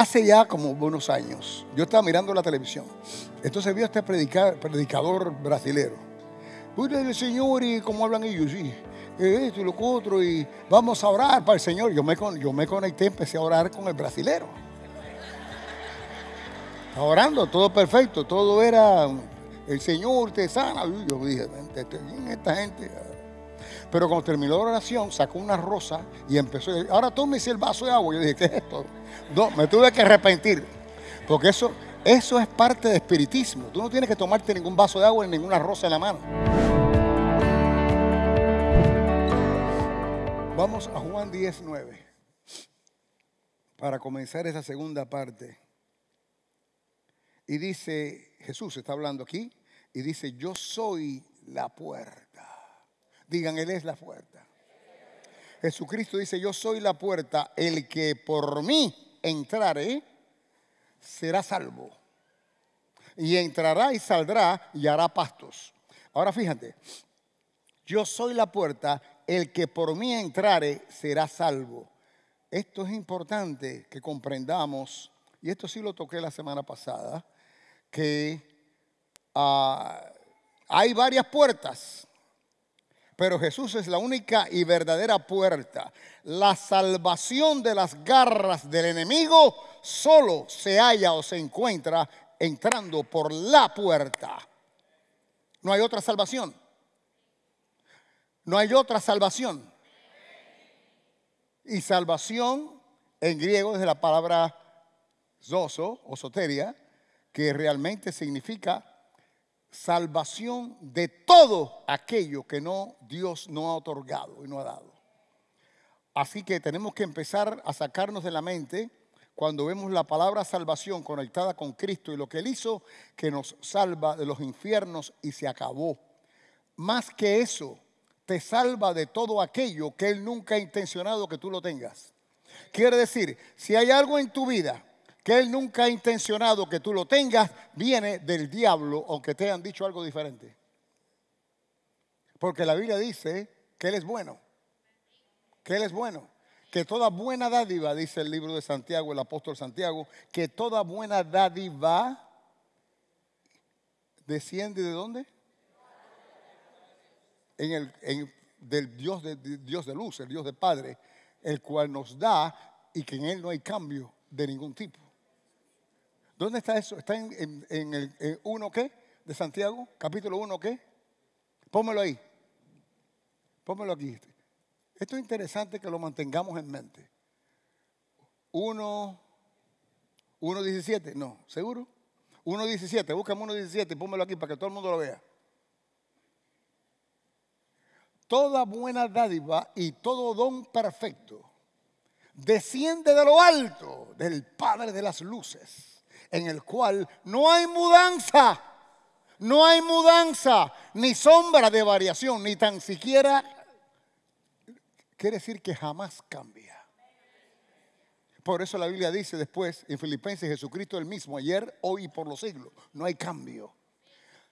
Hace ya como unos años, yo estaba mirando la televisión. Entonces vi a este predicador brasilero. Uy, pues Señor, y cómo hablan ellos, sí, eh, esto y lo otro, y vamos a orar para el Señor. Yo me, yo me conecté, empecé a orar con el brasilero. orando, todo perfecto, todo era el Señor te sana. Yo dije, esta gente, pero cuando terminó la oración, sacó una rosa y empezó. Ahora tómese el vaso de agua. Yo dije, ¿qué es esto? No, me tuve que arrepentir. Porque eso, eso es parte de espiritismo. Tú no tienes que tomarte ningún vaso de agua ni ninguna rosa en la mano. Vamos a Juan 19 para comenzar esa segunda parte. Y dice, Jesús está hablando aquí, y dice, yo soy la puerta. Digan, Él es la puerta. Jesucristo dice, yo soy la puerta, el que por mí entrare será salvo. Y entrará y saldrá y hará pastos. Ahora fíjate, yo soy la puerta, el que por mí entrare será salvo. Esto es importante que comprendamos, y esto sí lo toqué la semana pasada, que ah, hay varias puertas pero Jesús es la única y verdadera puerta. La salvación de las garras del enemigo solo se halla o se encuentra entrando por la puerta. No hay otra salvación. No hay otra salvación. Y salvación en griego es la palabra zoso o soteria, que realmente significa salvación de todo aquello que no Dios no ha otorgado y no ha dado. Así que tenemos que empezar a sacarnos de la mente cuando vemos la palabra salvación conectada con Cristo y lo que Él hizo, que nos salva de los infiernos y se acabó. Más que eso, te salva de todo aquello que Él nunca ha intencionado que tú lo tengas. Quiere decir, si hay algo en tu vida que Él nunca ha intencionado que tú lo tengas, viene del diablo, aunque te hayan dicho algo diferente. Porque la Biblia dice que Él es bueno, que Él es bueno, que toda buena dádiva, dice el libro de Santiago, el apóstol Santiago, que toda buena dádiva desciende de dónde? En el, del Dios de, Dios de luz, el Dios de Padre, el cual nos da y que en Él no hay cambio de ningún tipo. ¿Dónde está eso? ¿Está en, el 1 qué? De Santiago, capítulo 1 qué? Pónmelo ahí. Pónmelo aquí. Esto es interesante que lo mantengamos en mente. 1, 1.17, no, ¿seguro? 1.17, búscame 1.17 y pónmelo aquí para que todo el mundo lo vea. Toda buena dádiva y todo don perfecto desciende de lo alto del Padre de las Luces en el cual no hay mudanza, no hay mudanza, ni sombra de variación, ni tan siquiera quiere decir que jamás cambia. Por eso la Biblia dice después en Filipenses, Jesucristo el mismo, ayer, hoy y por los siglos, no hay cambio.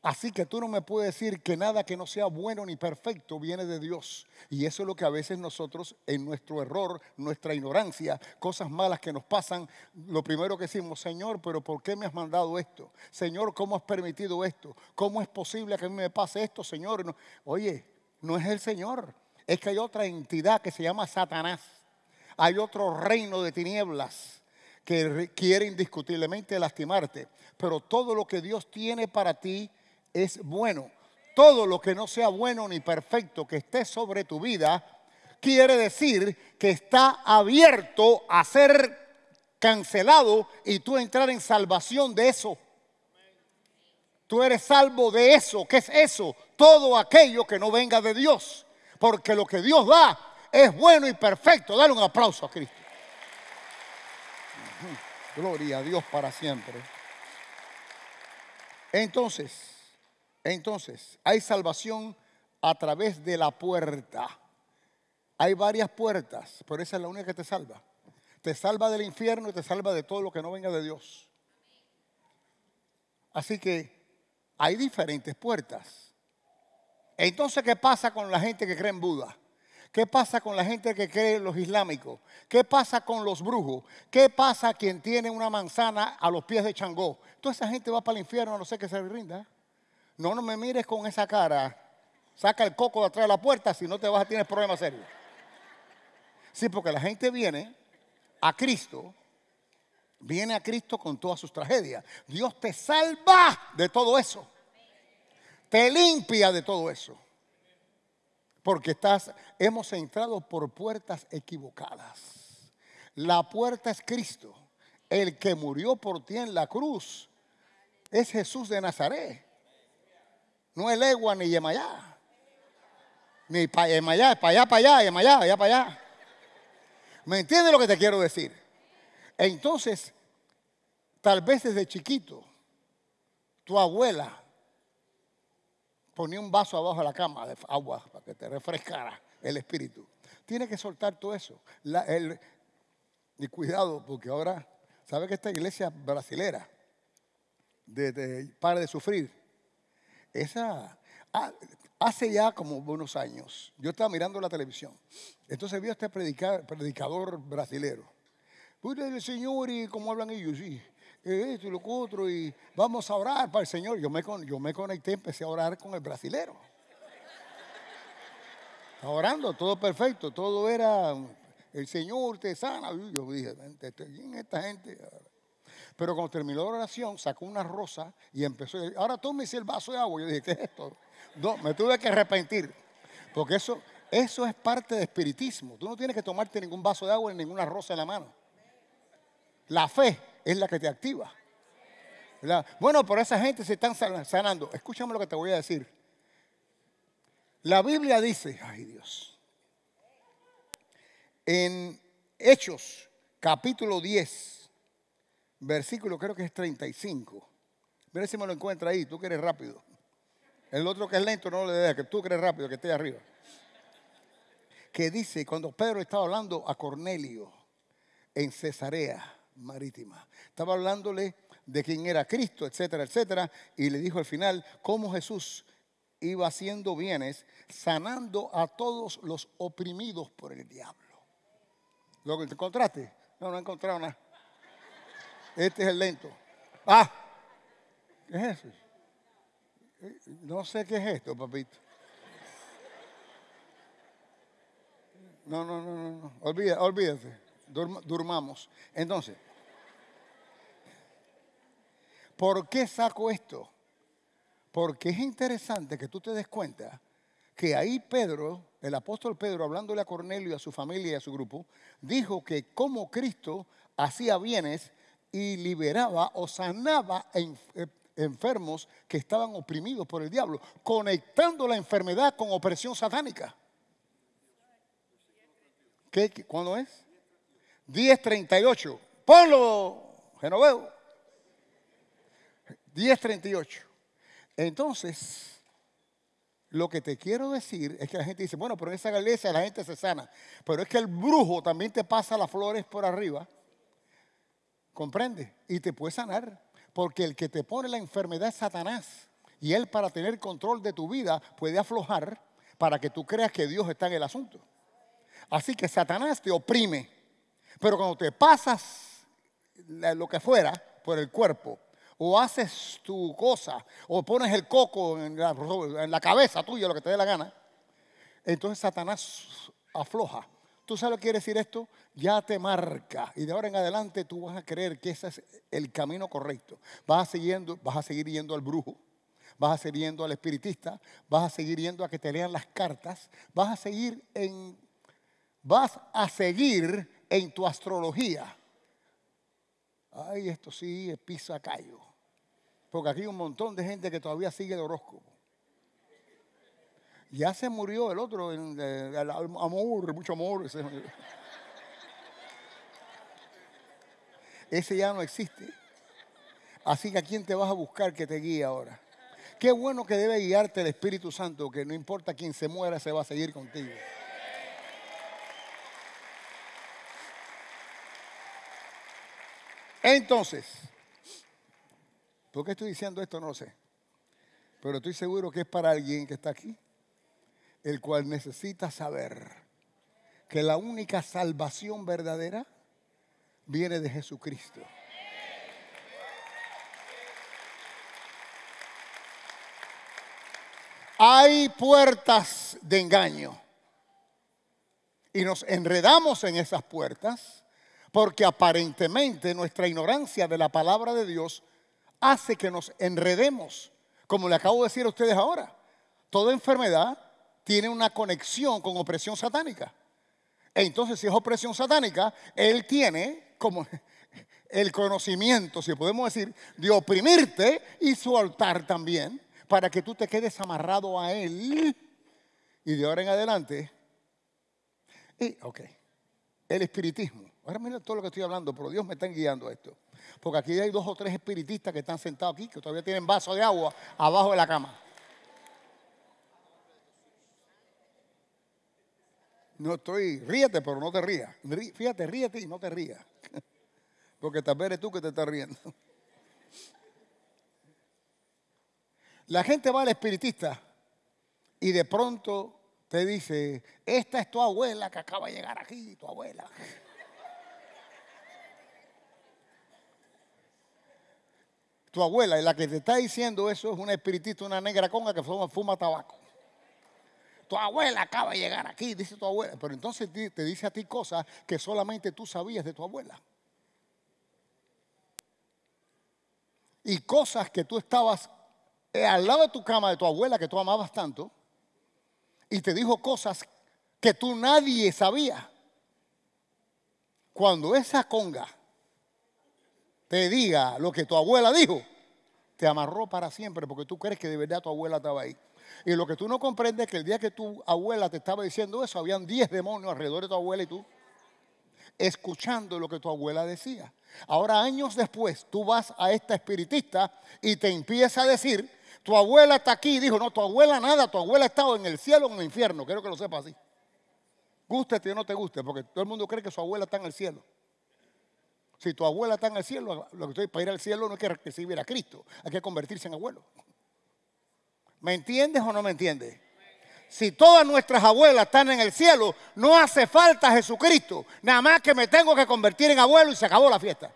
Así que tú no me puedes decir que nada que no sea bueno ni perfecto viene de Dios. Y eso es lo que a veces nosotros, en nuestro error, nuestra ignorancia, cosas malas que nos pasan, lo primero que decimos, Señor, pero ¿por qué me has mandado esto? Señor, ¿cómo has permitido esto? ¿Cómo es posible que a mí me pase esto, Señor? Oye, no es el Señor, es que hay otra entidad que se llama Satanás. Hay otro reino de tinieblas que quiere indiscutiblemente lastimarte. Pero todo lo que Dios tiene para ti es bueno. Todo lo que no sea bueno ni perfecto que esté sobre tu vida quiere decir que está abierto a ser cancelado y tú entrar en salvación de eso. Tú eres salvo de eso. ¿Qué es eso? Todo aquello que no venga de Dios. Porque lo que Dios da es bueno y perfecto. Dale un aplauso a Cristo. Gloria a Dios para siempre. Entonces, entonces, hay salvación a través de la puerta. Hay varias puertas, pero esa es la única que te salva. Te salva del infierno y te salva de todo lo que no venga de Dios. Así que hay diferentes puertas. Entonces, ¿qué pasa con la gente que cree en Buda? ¿Qué pasa con la gente que cree en los islámicos? ¿Qué pasa con los brujos? ¿Qué pasa quien tiene una manzana a los pies de Changó? Toda esa gente va para el infierno a no ser que se rinda no, no me mires con esa cara, saca el coco de atrás de la puerta, si no te vas a tener problemas serios. Sí, porque la gente viene a Cristo, viene a Cristo con todas sus tragedias. Dios te salva de todo eso. Te limpia de todo eso. Porque estás, hemos entrado por puertas equivocadas. La puerta es Cristo. El que murió por ti en la cruz es Jesús de Nazaret. No es legua ni Yemayá. Ni para Yemayá, para allá, para allá, Yemayá, allá para allá. ¿Me entiendes lo que te quiero decir? Entonces, tal vez desde chiquito, tu abuela ponía un vaso abajo de la cama de agua para que te refrescara el espíritu. Tienes que soltar todo eso. y cuidado, porque ahora, ¿sabe que esta iglesia brasilera, para de sufrir, esa, ah, hace ya como unos años, yo estaba mirando la televisión, entonces vi a este predicador brasilero. Pues el Señor y cómo hablan ellos, sí, eh, esto y lo otro, y vamos a orar para el Señor. Yo me, yo me conecté, empecé a orar con el brasilero. orando, todo perfecto, todo era, el Señor te sana. Yo dije, ¿quién esta gente? Pero cuando terminó la oración, sacó una rosa y empezó. Ahora tú me hiciste el vaso de agua. Yo dije, ¿qué es esto? No, me tuve que arrepentir. Porque eso, eso es parte de espiritismo. Tú no tienes que tomarte ningún vaso de agua ni ninguna rosa en la mano. La fe es la que te activa. Bueno, pero esa gente se están sanando. Escúchame lo que te voy a decir. La Biblia dice, ay Dios, en Hechos capítulo 10, versículo creo que es 35. Mira si me lo encuentra ahí, tú que eres rápido. El otro que es lento no le deja, que tú que eres rápido, que esté arriba. Que dice, cuando Pedro estaba hablando a Cornelio en Cesarea Marítima, estaba hablándole de quién era Cristo, etcétera, etcétera, y le dijo al final cómo Jesús iba haciendo bienes, sanando a todos los oprimidos por el diablo. ¿Lo encontraste? No, no he encontrado nada. Este es el lento. Ah, ¿qué es eso? No sé qué es esto, papito. No, no, no, no, no. olvídate. durmamos. Entonces, ¿por qué saco esto? Porque es interesante que tú te des cuenta que ahí Pedro, el apóstol Pedro, hablándole a Cornelio y a su familia y a su grupo, dijo que como Cristo hacía bienes y liberaba o sanaba eh, enfermos que estaban oprimidos por el diablo, conectando la enfermedad con opresión satánica. ¿Qué, ¿Cuándo es? 10.38. Ponlo, Genoveo. 10.38. Entonces, lo que te quiero decir es que la gente dice, bueno, pero en esa iglesia la gente se sana. Pero es que el brujo también te pasa las flores por arriba ¿Comprende? Y te puede sanar. Porque el que te pone la enfermedad es Satanás. Y él para tener control de tu vida puede aflojar para que tú creas que Dios está en el asunto. Así que Satanás te oprime. Pero cuando te pasas lo que fuera por el cuerpo, o haces tu cosa, o pones el coco en la, cabeza tuya, lo que te dé la gana, entonces Satanás afloja ¿Tú sabes lo que quiere decir esto? Ya te marca. Y de ahora en adelante tú vas a creer que ese es el camino correcto. Vas a, siguiendo, vas a seguir yendo al brujo, vas a seguir yendo al espiritista, vas a seguir yendo a que te lean las cartas, vas a seguir en, vas a seguir en tu astrología. Ay, esto sí es a callo. Porque aquí hay un montón de gente que todavía sigue el horóscopo. Ya se murió el otro, el, amor, mucho amor. Ese, ese ya no existe. Así que a quién te vas a buscar que te guíe ahora. Qué bueno que debe guiarte el Espíritu Santo, que no importa quién se muera, se va a seguir contigo. Entonces, ¿por qué estoy diciendo esto? No lo sé. Pero estoy seguro que es para alguien que está aquí el cual necesita saber que la única salvación verdadera viene de Jesucristo. Hay puertas de engaño y nos enredamos en esas puertas porque aparentemente nuestra ignorancia de la palabra de Dios hace que nos enredemos, como le acabo de decir a ustedes ahora. Toda enfermedad, tiene una conexión con opresión satánica. Entonces, si es opresión satánica, él tiene como el conocimiento, si podemos decir, de oprimirte y soltar también, para que tú te quedes amarrado a él. Y de ahora en adelante, y, ok, el espiritismo. Ahora mira todo lo que estoy hablando, pero Dios me está guiando a esto. Porque aquí hay dos o tres espiritistas que están sentados aquí, que todavía tienen vaso de agua abajo de la cama. No estoy, ríete, pero no te rías. Fíjate, ríete y no te rías. Porque tal vez eres tú que te estás riendo. La gente va al espiritista y de pronto te dice, esta es tu abuela que acaba de llegar aquí, tu abuela. tu abuela, y la que te está diciendo eso es una espiritista, una negra conga que fuma tabaco tu abuela acaba de llegar aquí, dice tu abuela. Pero entonces te dice a ti cosas que solamente tú sabías de tu abuela. Y cosas que tú estabas eh, al lado de tu cama de tu abuela que tú amabas tanto. Y te dijo cosas que tú nadie sabía. Cuando esa conga te diga lo que tu abuela dijo, te amarró para siempre porque tú crees que de verdad tu abuela estaba ahí. Y lo que tú no comprendes es que el día que tu abuela te estaba diciendo eso, habían 10 demonios alrededor de tu abuela y tú, escuchando lo que tu abuela decía. Ahora, años después, tú vas a esta espiritista y te empieza a decir, tu abuela está aquí. dijo, no, tu abuela nada, tu abuela ha estado en el cielo o en el infierno. Quiero que lo sepas así. Gústete o no te guste, porque todo el mundo cree que su abuela está en el cielo. Si tu abuela está en el cielo, lo que estoy para ir al cielo no hay que recibir a Cristo, hay que convertirse en abuelo. ¿Me entiendes o no me entiendes? Si todas nuestras abuelas están en el cielo, no hace falta Jesucristo. Nada más que me tengo que convertir en abuelo y se acabó la fiesta.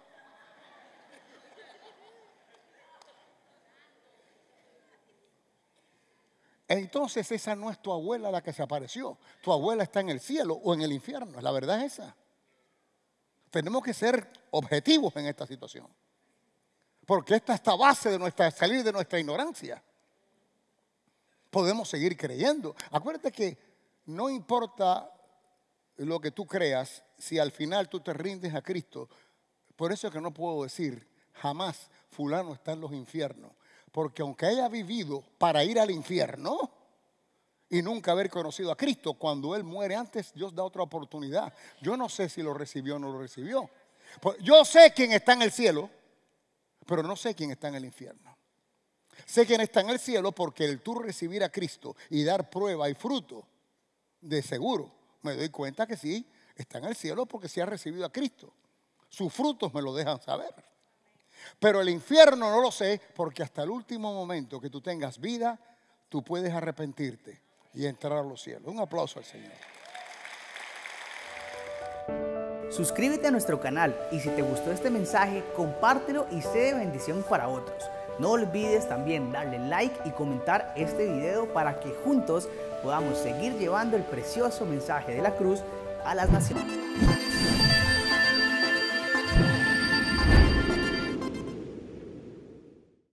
Entonces esa no es tu abuela la que se apareció. Tu abuela está en el cielo o en el infierno. La verdad es esa. Tenemos que ser objetivos en esta situación. Porque esta es la base de nuestra, salir de nuestra ignorancia podemos seguir creyendo. Acuérdate que no importa lo que tú creas, si al final tú te rindes a Cristo. Por eso es que no puedo decir jamás fulano está en los infiernos. Porque aunque haya vivido para ir al infierno y nunca haber conocido a Cristo, cuando Él muere antes, Dios da otra oportunidad. Yo no sé si lo recibió o no lo recibió. Pues, yo sé quién está en el cielo, pero no sé quién está en el infierno. Sé quién está en el cielo porque el tú recibir a Cristo y dar prueba y fruto, de seguro me doy cuenta que sí, está en el cielo porque sí ha recibido a Cristo. Sus frutos me lo dejan saber. Pero el infierno no lo sé porque hasta el último momento que tú tengas vida, tú puedes arrepentirte y entrar a los cielos. Un aplauso al Señor. Suscríbete a nuestro canal y si te gustó este mensaje, compártelo y sé bendición para otros. No olvides también darle like y comentar este video para que juntos podamos seguir llevando el precioso mensaje de la cruz a las naciones.